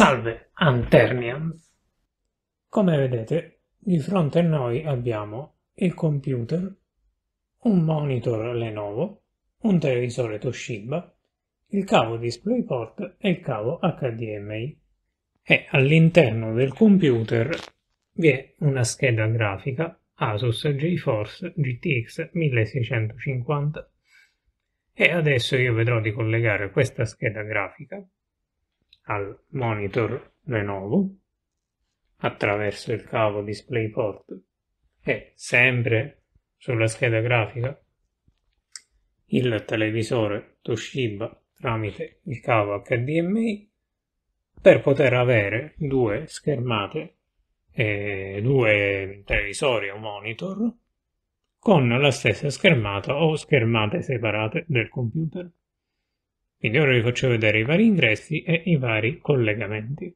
Salve, Anternian! Come vedete, di fronte a noi abbiamo il computer, un monitor Lenovo, un televisore Toshiba, il cavo DisplayPort e il cavo HDMI. E all'interno del computer vi è una scheda grafica Asus GeForce GTX 1650 e adesso io vedrò di collegare questa scheda grafica al monitor Lenovo attraverso il cavo DisplayPort e sempre sulla scheda grafica il televisore Toshiba tramite il cavo HDMI per poter avere due schermate e due televisori o monitor con la stessa schermata o schermate separate del computer. Quindi ora vi faccio vedere i vari ingressi e i vari collegamenti.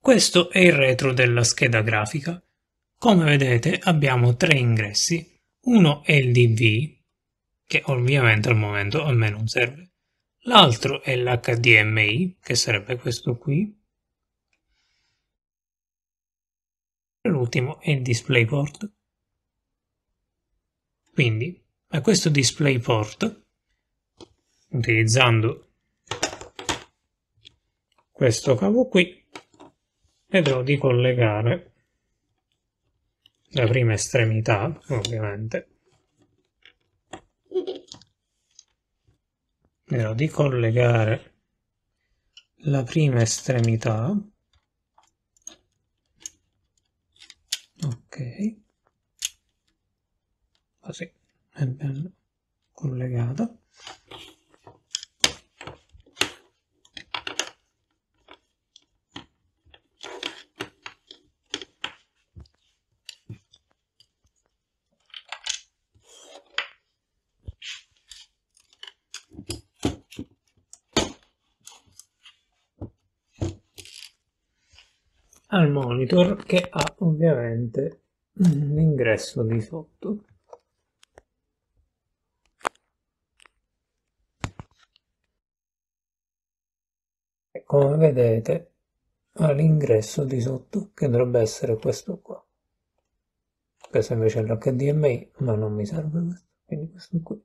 Questo è il retro della scheda grafica. Come vedete abbiamo tre ingressi. Uno è il DV, che ovviamente al momento a me non serve. L'altro è l'HDMI, che sarebbe questo qui. L'ultimo è il DisplayPort. Quindi a questo DisplayPort utilizzando questo cavo qui vedrò di collegare la prima estremità ovviamente vedrò di collegare la prima estremità ok così è ben collegata al monitor che ha ovviamente l'ingresso di sotto. E come vedete ha l'ingresso di sotto che dovrebbe essere questo qua. Questo invece è l'HDMI, ma non mi serve questo, quindi questo qui.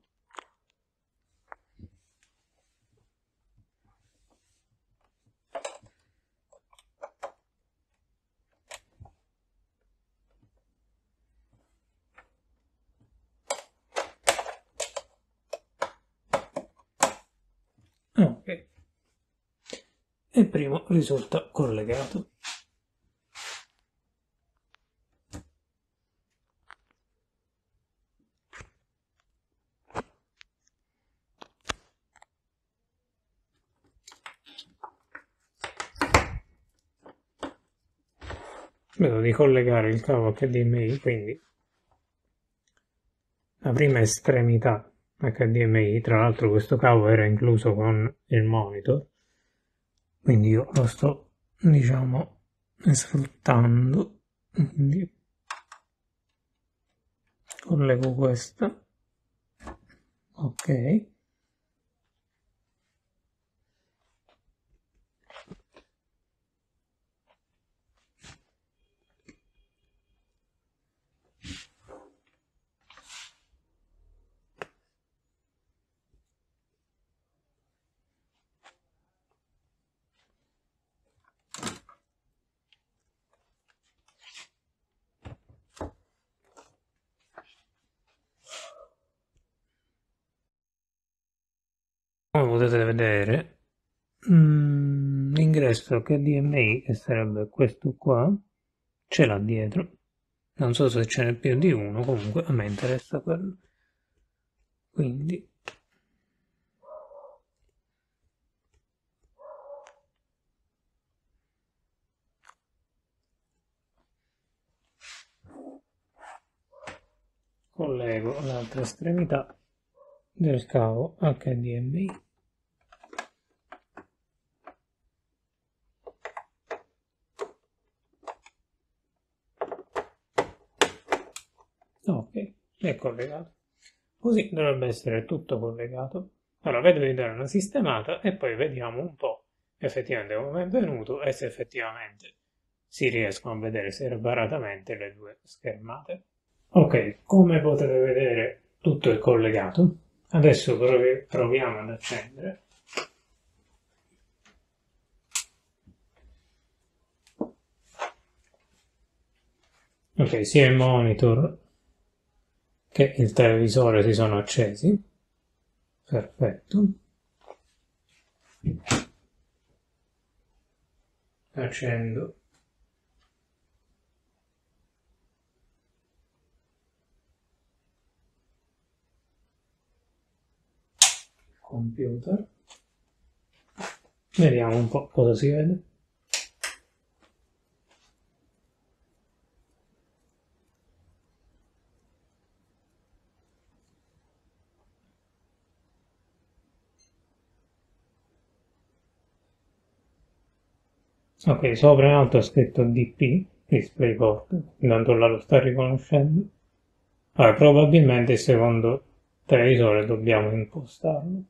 ok. E il primo risulta collegato. vedo di collegare il cavo HDMI quindi la prima estremità HDMI, tra l'altro questo cavo era incluso con il monitor, quindi io lo sto diciamo sfruttando, quindi collego questo, ok, potete vedere mm, l'ingresso HDMI che sarebbe questo qua ce l'ha dietro non so se ce n'è più di uno comunque a me interessa quello quindi collego l'altra estremità del cavo HDMI collegato. Così dovrebbe essere tutto collegato. Allora vedo di dare una sistemata e poi vediamo un po' effettivamente come è venuto e se effettivamente si riescono a vedere separatamente le due schermate. Ok, come potete vedere tutto è collegato. Adesso provi proviamo ad accendere. Ok, sia il monitor che il televisore si sono accesi. Perfetto. Accendo. computer. Vediamo un po' cosa si vede. ok sopra in alto è scritto dp display port intanto là lo sta riconoscendo allora probabilmente il secondo televisore dobbiamo impostarlo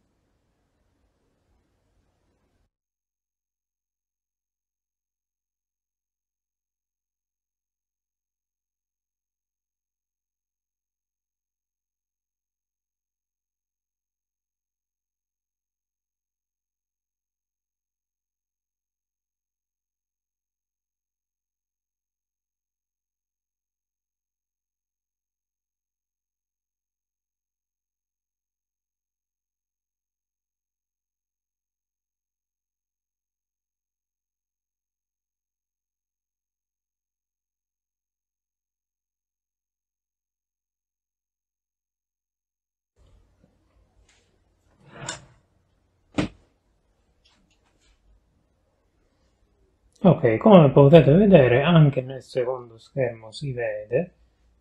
Ok, come potete vedere anche nel secondo schermo si vede,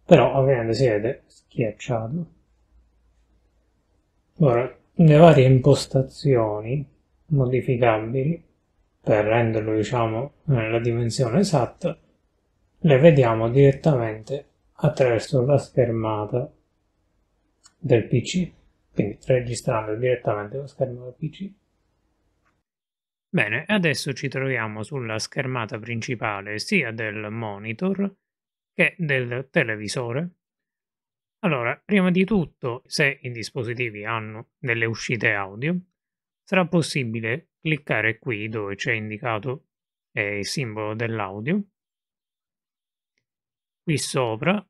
però ovviamente si vede schiacciato. Ora, le varie impostazioni modificabili per renderlo, diciamo, nella dimensione esatta, le vediamo direttamente attraverso la schermata del PC, quindi registrando direttamente lo schermo del PC. Bene, adesso ci troviamo sulla schermata principale sia del monitor che del televisore. Allora, prima di tutto, se i dispositivi hanno delle uscite audio, sarà possibile cliccare qui dove c'è indicato eh, il simbolo dell'audio. Qui sopra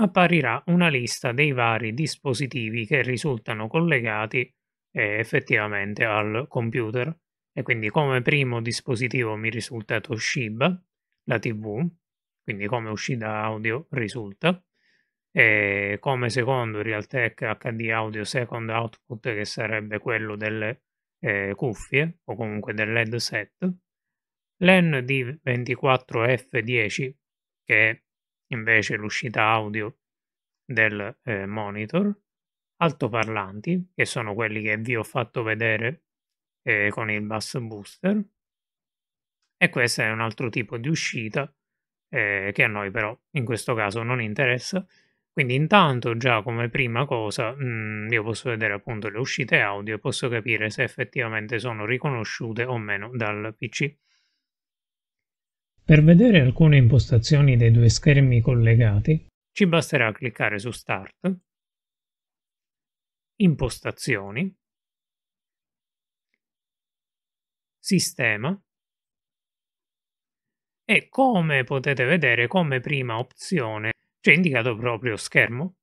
apparirà una lista dei vari dispositivi che risultano collegati eh, effettivamente al computer e quindi come primo dispositivo mi risulta Toshiba, la TV, quindi come uscita audio risulta. E come secondo Realtek HD Audio Second Output, che sarebbe quello delle eh, cuffie o comunque del headset. L'EN D24F10, che è invece l'uscita audio del eh, monitor, altoparlanti, che sono quelli che vi ho fatto vedere eh, con il bus booster e questo è un altro tipo di uscita eh, che a noi però in questo caso non interessa quindi intanto già come prima cosa mh, mm, io posso vedere appunto le uscite audio e posso capire se effettivamente sono riconosciute o meno dal PC. Per vedere alcune impostazioni dei due schermi collegati ci basterà cliccare su Start, Impostazioni sistema e come potete vedere come prima opzione c'è indicato proprio schermo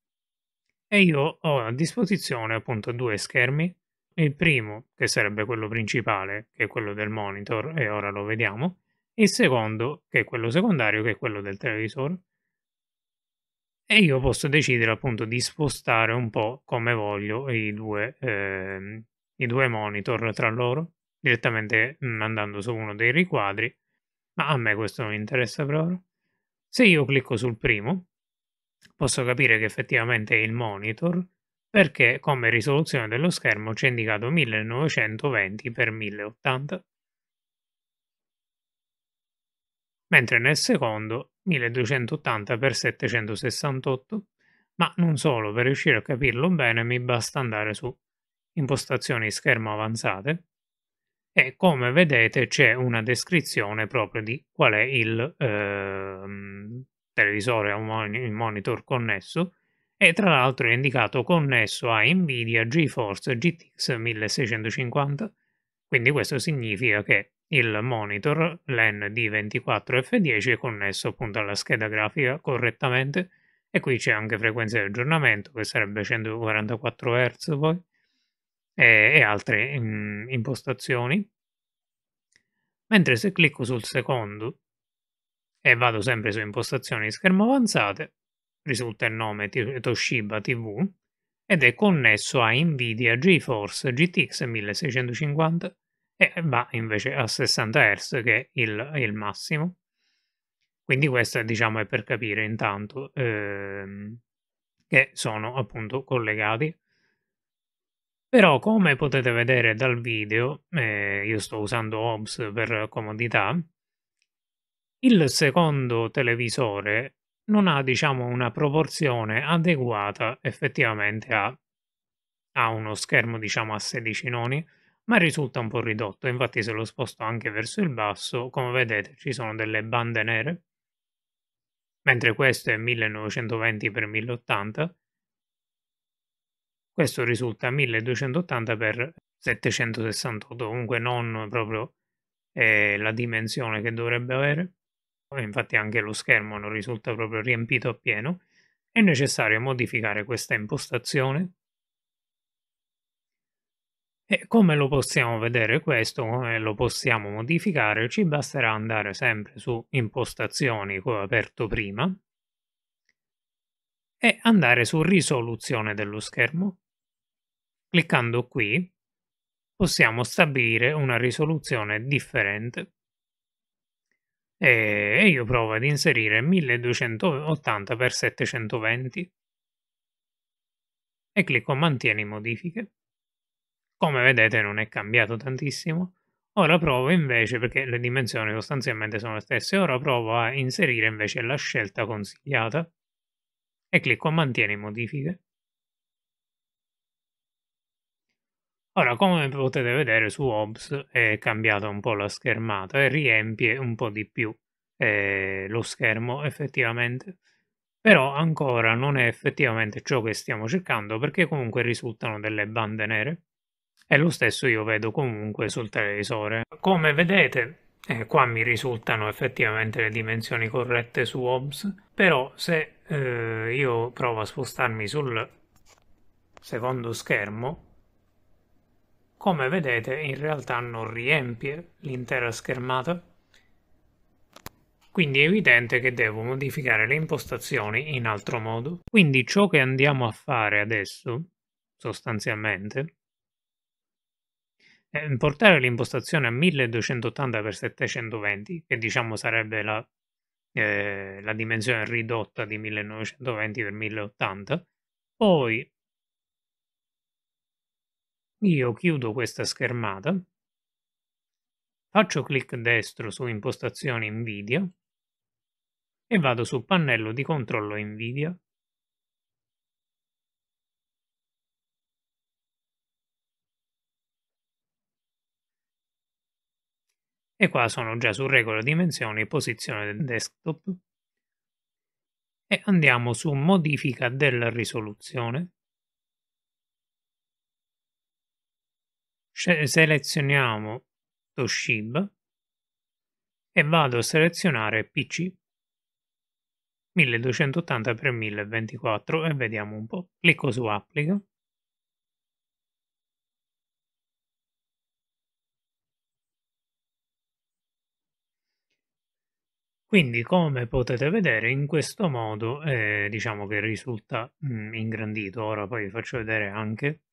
e io ho a disposizione appunto due schermi il primo che sarebbe quello principale che è quello del monitor e ora lo vediamo il secondo che è quello secondario che è quello del televisore e io posso decidere appunto di spostare un po' come voglio i due, eh, i due monitor tra loro direttamente mm, andando su uno dei riquadri, ma a me questo non interessa proprio. Se io clicco sul primo, posso capire che effettivamente è il monitor, perché come risoluzione dello schermo c'è indicato 1920 x 1080, mentre nel secondo 1280 x 768, ma non solo, per riuscire a capirlo bene mi basta andare su impostazioni schermo avanzate, e come vedete c'è una descrizione proprio di qual è il ehm, televisore o il monitor connesso e tra l'altro è indicato connesso a Nvidia GeForce GTX 1650 quindi questo significa che il monitor LAN D24F10 è connesso appunto alla scheda grafica correttamente e qui c'è anche frequenza di aggiornamento che sarebbe 144 Hz poi e, e altre mh, mm, impostazioni. Mentre se clicco sul secondo e vado sempre su impostazioni schermo avanzate, risulta il nome Toshiba TV ed è connesso a Nvidia GeForce GTX 1650 e va invece a 60 Hz che è il, il massimo. Quindi questo diciamo è per capire intanto ehm, che sono appunto collegati. Però come potete vedere dal video, eh, io sto usando OBS per comodità, il secondo televisore non ha diciamo una proporzione adeguata effettivamente a, a uno schermo diciamo a 16 noni, ma risulta un po' ridotto, infatti se lo sposto anche verso il basso, come vedete ci sono delle bande nere, mentre questo è 1920x1080, questo risulta 1280 x 768, comunque non proprio eh, la dimensione che dovrebbe avere. Infatti anche lo schermo non risulta proprio riempito appieno. È necessario modificare questa impostazione e come lo possiamo vedere questo, come lo possiamo modificare, ci basterà andare sempre su impostazioni come ho aperto prima e andare su risoluzione dello schermo. Cliccando qui possiamo stabilire una risoluzione differente. E io provo ad inserire 1280x720 e clicco mantieni modifiche. Come vedete non è cambiato tantissimo. Ora provo invece, perché le dimensioni sostanzialmente sono le stesse, ora provo a inserire invece la scelta consigliata e clicco mantieni modifiche. Ora, come potete vedere su Hobbs è cambiata un po' la schermata e riempie un po' di più eh, lo schermo effettivamente. Però ancora non è effettivamente ciò che stiamo cercando perché comunque risultano delle bande nere. E lo stesso io vedo comunque sul televisore. Come vedete, eh, qua mi risultano effettivamente le dimensioni corrette su Hobbs. però se eh, io provo a spostarmi sul secondo schermo, come vedete in realtà non riempie l'intera schermata, quindi è evidente che devo modificare le impostazioni in altro modo. Quindi ciò che andiamo a fare adesso, sostanzialmente, è portare l'impostazione a 1280x720, che diciamo sarebbe la, eh, la dimensione ridotta di 1920x1080, poi io chiudo questa schermata, faccio clic destro su impostazioni NVIDIA e vado su pannello di controllo NVIDIA e qua sono già su regola dimensioni e posizione del desktop e andiamo su modifica della risoluzione Sce- selezioniamo Toshiba e vado a selezionare PC 1280x1024 e vediamo un po'. Clicco su applica. Quindi come potete vedere in questo modo eh, diciamo che risulta mh, mm, ingrandito, ora poi vi faccio vedere anche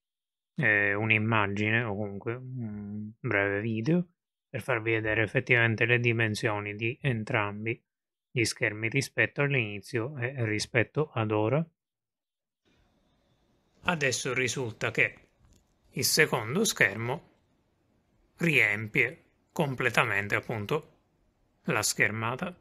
eh, un'immagine o comunque un breve video per farvi vedere effettivamente le dimensioni di entrambi gli schermi rispetto all'inizio e rispetto ad ora. Adesso risulta che il secondo schermo riempie completamente appunto la schermata.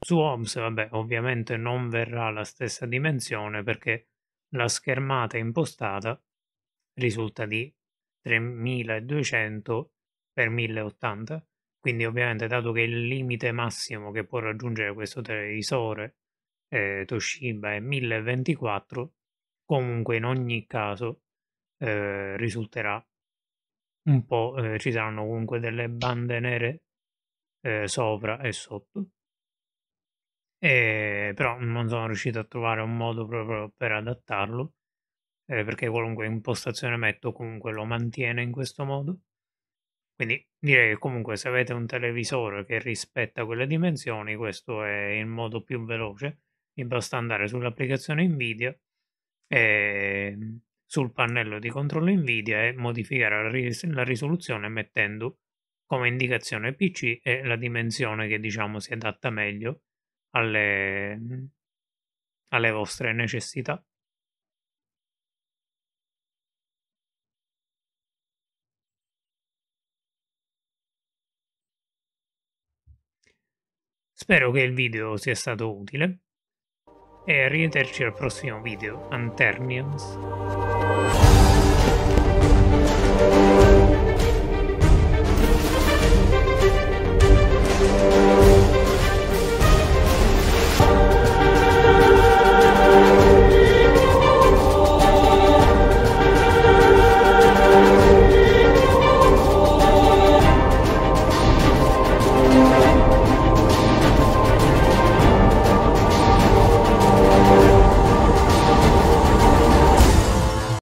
Su OBS, vabbè, ovviamente non verrà la stessa dimensione perché la schermata impostata risulta di 3200 x 1080, quindi ovviamente dato che il limite massimo che può raggiungere questo televisore eh, Toshiba è 1024, comunque in ogni caso eh, risulterà un po', eh, ci saranno comunque delle bande nere eh, sopra e sotto e, eh, però non sono riuscito a trovare un modo proprio per adattarlo eh, perché qualunque impostazione metto comunque lo mantiene in questo modo quindi direi che comunque se avete un televisore che rispetta quelle dimensioni questo è il modo più veloce vi basta andare sull'applicazione Nvidia e ehm, sul pannello di controllo Nvidia e modificare la, ris- la risoluzione mettendo come indicazione PC e la dimensione che diciamo si adatta meglio alle, alle vostre necessità. Spero che il video sia stato utile e arrivederci al prossimo video, Anternians.